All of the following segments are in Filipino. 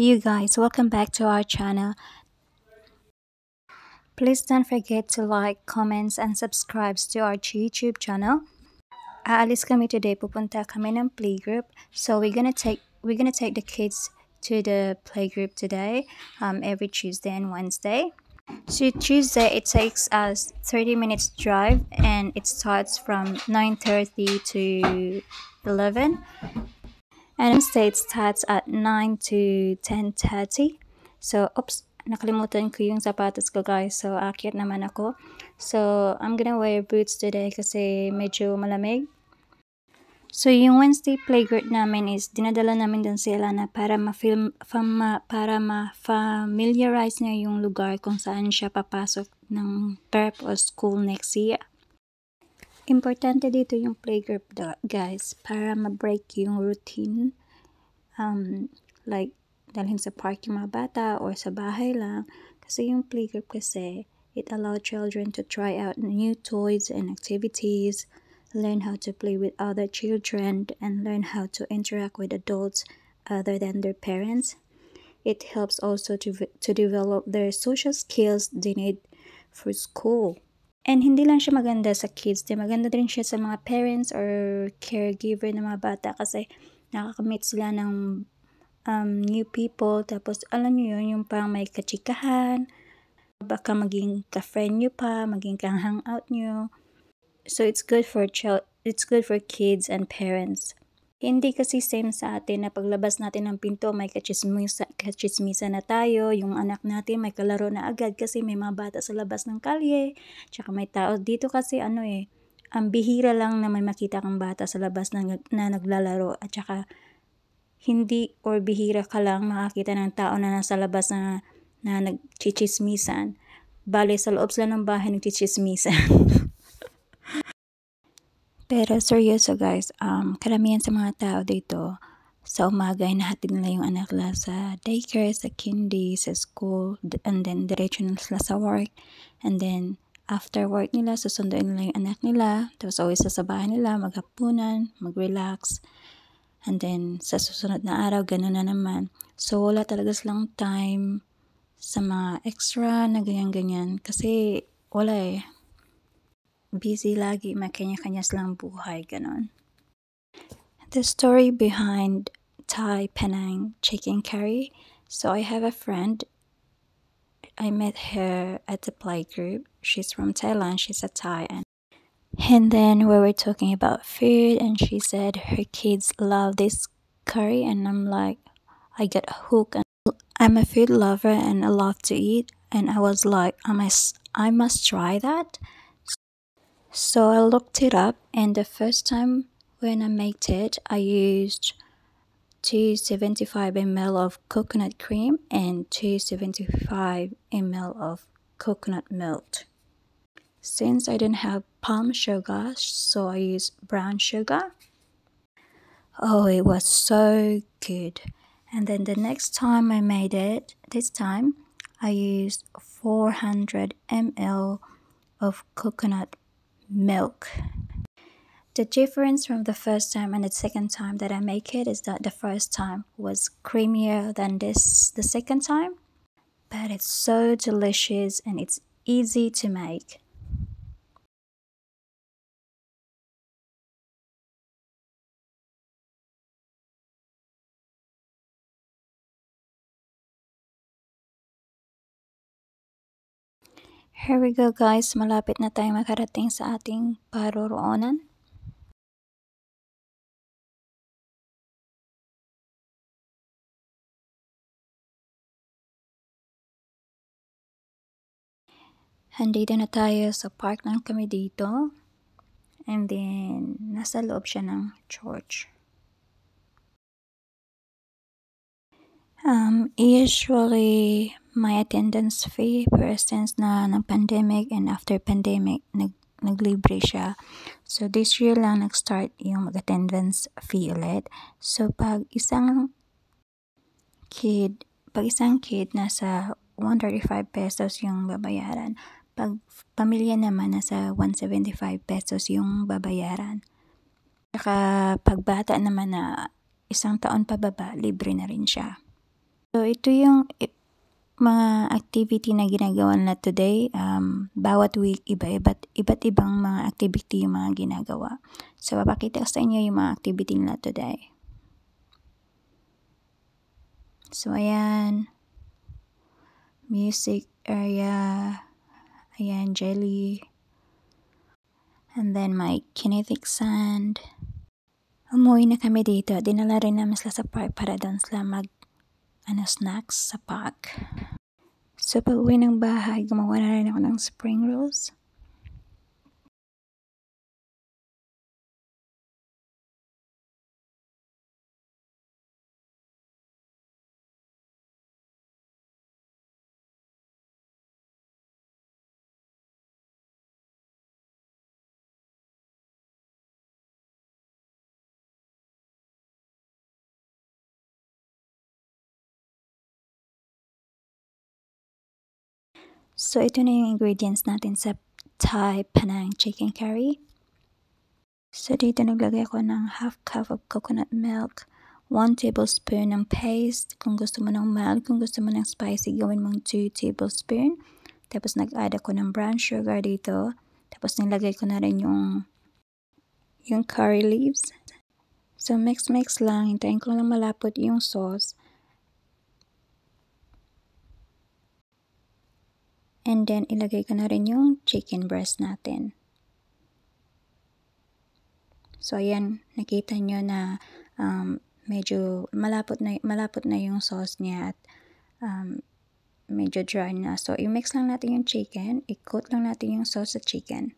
you guys welcome back to our channel please don't forget to like comments and subscribe to our youtube channel aalis kami today pupunta kami ng playgroup so we're gonna take we're gonna take the kids to the playgroup today um, every tuesday and wednesday so tuesday it takes us 30 minutes drive and it starts from 9 30 to 11 and state starts at 9 to 10.30. So, oops, nakalimutan ko yung sapatos ko guys. So, akit naman ako. So, I'm gonna wear boots today kasi medyo malamig. So, yung Wednesday playgroup namin is dinadala namin dun si Elana para ma-film, fama, para ma-familiarize niya yung lugar kung saan siya papasok ng prep o school next year. Importante dito yung playgroup guys para ma-break yung routine um, like dalhin sa park yung mga bata or sa bahay lang kasi yung playgroup kasi it allows children to try out new toys and activities learn how to play with other children and learn how to interact with adults other than their parents it helps also to, to develop their social skills they need for school And hindi lang siya maganda sa kids, di maganda din siya sa mga parents or caregiver ng mga bata kasi nakakamit sila ng um, new people. Tapos alam niyo yun, yung parang may kachikahan, baka maging ka-friend nyo pa, maging ka-hangout nyo. So it's good for child, it's good for kids and parents. Hindi kasi same sa atin na paglabas natin ng pinto may kachismisa, kachismisa na tayo, yung anak natin may kalaro na agad kasi may mga bata sa labas ng kalye, tsaka may tao dito kasi ano eh, ang bihira lang na may makita kang bata sa labas na, na naglalaro at tsaka hindi or bihira ka lang makakita ng tao na nasa labas na, na nagchichismisan. Bale, sa loob sila ng bahay nagchichismisan. Pero seryoso guys, um, karamihan sa mga tao dito, sa umaga, ay hinahatid nila yung anak nila sa daycare, sa kindy, sa school, and then diretso nila sila sa work. And then, after work nila, susunduin nila yung anak nila, tapos always sa bahay nila, maghapunan, mag-relax. And then, sa susunod na araw, ganun na naman. So, wala talaga silang time sa mga extra na ganyan-ganyan kasi wala eh. busy lagi, makanya kanya-kanyas buhay, ganon. The story behind Thai Penang chicken curry. So I have a friend. I met her at the playgroup. She's from Thailand. She's a Thai, and and then we were talking about food, and she said her kids love this curry, and I'm like, I got hooked. And I'm a food lover, and I love to eat, and I was like, I must, I must try that. So I looked it up, and the first time when I made it, I used 275 ml of coconut cream and 275 ml of coconut milk. Since I didn't have palm sugar, so I used brown sugar. Oh, it was so good. And then the next time I made it, this time I used 400 ml of coconut milk. The difference from the first time and the second time that I make it is that the first time was creamier than this the second time, but it's so delicious and it's easy to make. Here we go guys, malapit na tayo makarating sa ating paruroonan. Andito na tayo sa park ng kami dito. And then, nasa loob siya ng church. Um, usually, my attendance fee per instance na nag-pandemic and after pandemic, nag naglibre siya. So, this year lang nag-start yung attendance fee ulit. So, pag isang kid, pag isang kid, nasa 135 pesos yung babayaran. Pag pamilya naman, nasa 175 pesos yung babayaran. Saka, pag bata naman na isang taon pababa, libre na rin siya. So, ito yung mga activity na ginagawa na today. Um, bawat week, iba-iba't iba't ibang mga activity yung mga ginagawa. So, papakita ko sa inyo yung mga activity nila today. So, ayan. Music area. Ayan, jelly. And then my kinetic sand. Umuwi na kami dito. Dinala rin namin sila sa park para doon sila mag ano, snacks sa pack. So, pag uwi ng bahay, gumawa na rin ako ng spring rolls. So, ito na yung ingredients natin sa Thai Panang Chicken Curry. So, dito naglagay ako ng half cup of coconut milk, 1 tablespoon ng paste. Kung gusto mo ng mild, kung gusto mo ng spicy, gawin mong 2 tablespoon. Tapos, nag-add ako ng brown sugar dito. Tapos, nilagay ko na rin yung, yung curry leaves. So, mix-mix lang. Hintayin ko lang malapot yung sauce. And then, ilagay ko na rin yung chicken breast natin. So, ayan, nakita nyo na um, medyo malapot na, malapot na yung sauce niya at um, medyo dry na. So, i-mix lang natin yung chicken, i-coat lang natin yung sauce sa chicken.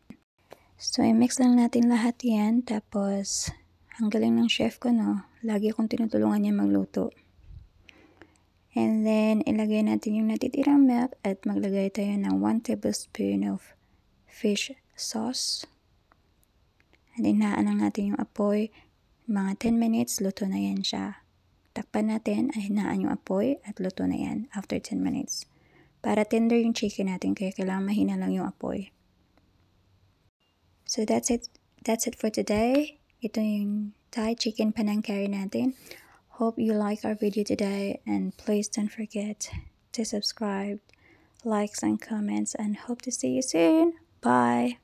So, i-mix lang natin lahat yan, tapos, ang galing ng chef ko, no? Lagi akong tinutulungan niya magluto. And then, ilagay natin yung natitirang milk at maglagay tayo ng 1 tablespoon of fish sauce. And hinaan lang natin yung apoy. Mga 10 minutes, luto na yan siya. Takpan natin, ay hinaan yung apoy at luto na yan after 10 minutes. Para tender yung chicken natin, kaya kailangan mahina lang yung apoy. So that's it. That's it for today. Ito yung Thai chicken panang curry natin. Hope you like our video today and please don't forget to subscribe, likes and comments and hope to see you soon. Bye.